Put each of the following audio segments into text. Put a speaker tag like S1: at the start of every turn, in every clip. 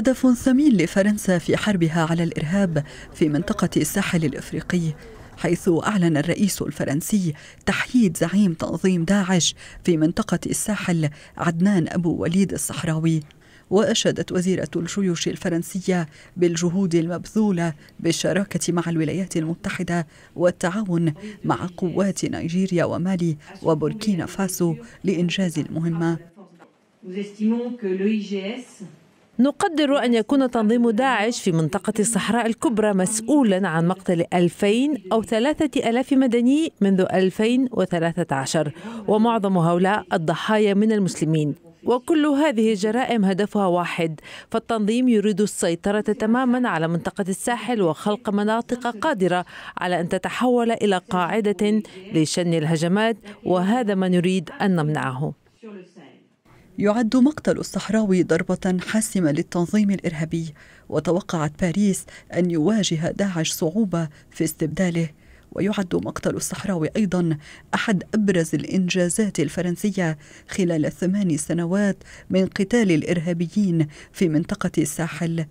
S1: هدف ثمين لفرنسا في حربها على الإرهاب في منطقة الساحل الإفريقي حيث أعلن الرئيس الفرنسي تحييد زعيم تنظيم داعش في منطقة الساحل عدنان أبو وليد الصحراوي وأشادت وزيرة الجيوش الفرنسية بالجهود المبذولة بالشراكة مع الولايات المتحدة والتعاون مع قوات نيجيريا ومالي وبوركينا فاسو لإنجاز المهمة
S2: نقدر
S3: أن يكون تنظيم داعش في منطقة الصحراء الكبرى مسؤولا عن مقتل 2000 أو 3000 مدني منذ 2013 ومعظم هؤلاء الضحايا من المسلمين وكل هذه الجرائم هدفها واحد فالتنظيم يريد السيطرة تماما على منطقة الساحل وخلق مناطق قادرة على أن تتحول إلى قاعدة لشن الهجمات وهذا ما نريد أن
S1: نمنعه يعد مقتل الصحراوي ضربة حاسمة للتنظيم الإرهابي وتوقعت باريس أن يواجه داعش صعوبة في استبداله ويعد مقتل الصحراوي أيضا أحد أبرز الإنجازات الفرنسية خلال الثمان سنوات من قتال الإرهابيين في منطقة الساحل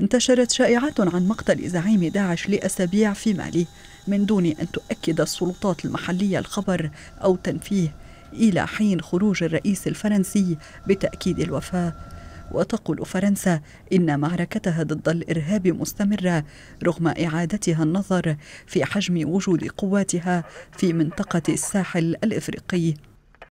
S1: انتشرت شائعات عن مقتل زعيم داعش لأسابيع في مالي من دون أن تؤكد السلطات المحلية الخبر أو تنفيه إلى حين خروج الرئيس الفرنسي بتأكيد الوفاة وتقول فرنسا إن معركتها ضد الإرهاب مستمرة رغم إعادتها النظر في حجم وجود قواتها في منطقة الساحل الإفريقي